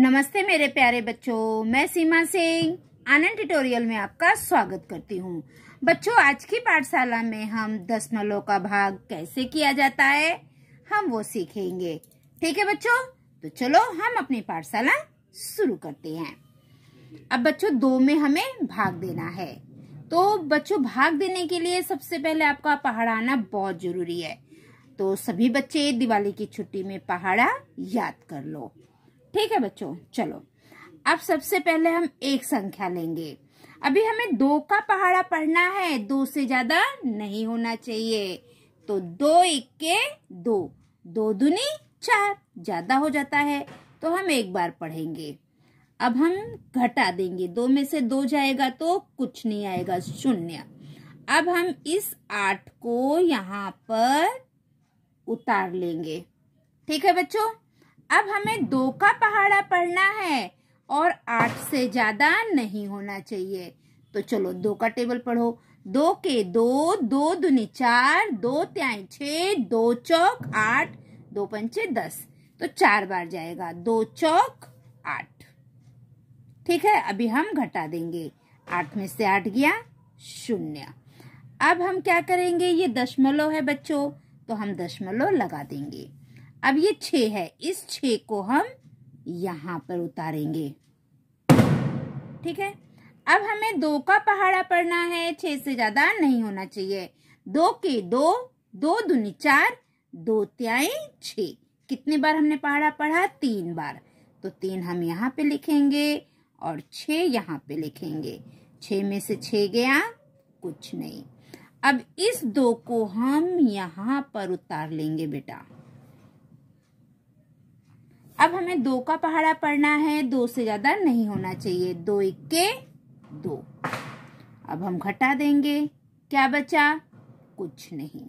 नमस्ते मेरे प्यारे बच्चों मैं सीमा सिंह आनंद ट्यूटोरियल में आपका स्वागत करती हूँ बच्चों आज की पाठशाला में हम दशमलव का भाग कैसे किया जाता है हम वो सीखेंगे ठीक है बच्चों तो चलो हम अपनी पाठशाला शुरू करते हैं अब बच्चों दो में हमें भाग देना है तो बच्चों भाग देने के लिए सबसे पहले आपका पहाड़ आना बहुत जरूरी है तो सभी बच्चे दिवाली की छुट्टी में पहाड़ा याद कर लो ठीक है बच्चों चलो अब सबसे पहले हम एक संख्या लेंगे अभी हमें दो का पहाड़ा पढ़ना है दो से ज्यादा नहीं होना चाहिए तो दो इक्के दो दो दुनी चार ज्यादा हो जाता है तो हम एक बार पढ़ेंगे अब हम घटा देंगे दो में से दो जाएगा तो कुछ नहीं आएगा शून्य अब हम इस आठ को यहाँ पर उतार लेंगे ठीक है बच्चों अब हमें दो का पहाड़ा पढ़ना है और आठ से ज्यादा नहीं होना चाहिए तो चलो दो का टेबल पढ़ो दो के दो दो दुनी चार दो त्याई छ दो चौक आठ दो पंचे दस तो चार बार जाएगा दो चौक आठ ठीक है अभी हम घटा देंगे आठ में से आठ गया शून्य अब हम क्या करेंगे ये दशमलव है बच्चों तो हम दशमलव लगा देंगे अब ये छ है इस छ को हम यहां पर उतारेंगे ठीक है अब हमें दो का पहाड़ा पढ़ना है छह से ज्यादा नहीं होना चाहिए दो के दो दो दुनी चार दो त्याई छ कितने बार हमने पहाड़ा पढ़ा तीन बार तो तीन हम यहाँ पे लिखेंगे और छ यहाँ पे लिखेंगे छ में से छ गया कुछ नहीं अब इस दो को हम यहाँ पर उतार लेंगे बेटा अब हमें दो का पहाड़ा पढ़ना है दो से ज्यादा नहीं होना चाहिए दो इक्के दो अब हम घटा देंगे क्या बचा कुछ नहीं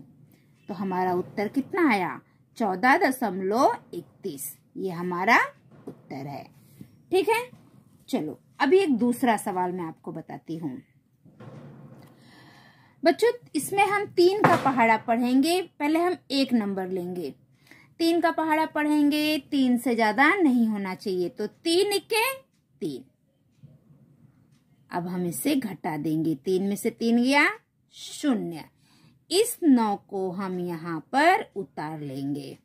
तो हमारा उत्तर कितना आया चौदह दशमलव इकतीस ये हमारा उत्तर है ठीक है चलो अभी एक दूसरा सवाल मैं आपको बताती हूँ बच्चों इसमें हम तीन का पहाड़ा पढ़ेंगे पहले हम एक नंबर लेंगे तीन का पहाड़ा पढ़ेंगे तीन से ज्यादा नहीं होना चाहिए तो तीन इक्के तीन अब हम इसे घटा देंगे तीन में से तीन गया शून्य इस नौ को हम यहाँ पर उतार लेंगे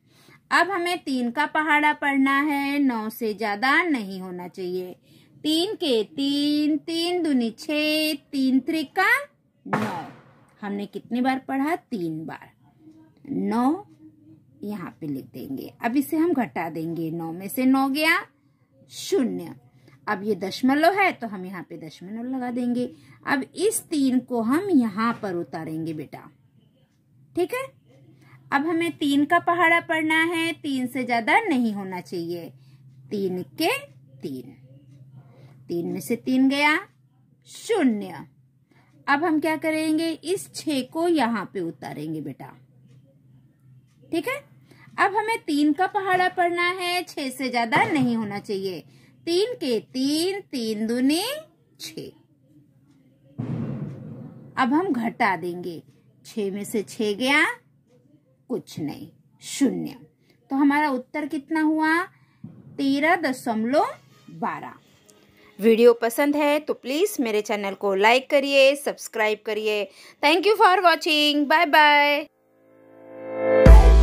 अब हमें तीन का पहाड़ा पढ़ना है नौ से ज्यादा नहीं होना चाहिए तीन के तीन तीन दूनी छ तीन त्रिका नौ हमने कितनी बार पढ़ा तीन बार नौ यहाँ पे लिख देंगे अब इसे हम घटा देंगे नौ में से नौ गया शून्य अब ये दशमलव है तो हम यहाँ पे दशमलव लगा देंगे अब इस तीन को हम यहाँ पर उतारेंगे बेटा ठीक है अब हमें तीन का पहाड़ा पढ़ना है तीन से ज्यादा नहीं होना चाहिए तीन के तीन तीन में से तीन गया शून्य अब हम क्या करेंगे इस छ को यहां पे उतारेंगे बेटा ठीक है अब हमें तीन का पहाड़ा पढ़ना है छह से ज्यादा नहीं होना चाहिए तीन के तीन तीन दुने छ अब हम घटा देंगे छ में से छ गया कुछ नहीं शून्य तो हमारा उत्तर कितना हुआ तेरह दशमलव बारह वीडियो पसंद है तो प्लीज़ मेरे चैनल को लाइक करिए सब्सक्राइब करिए thank you for watching bye bye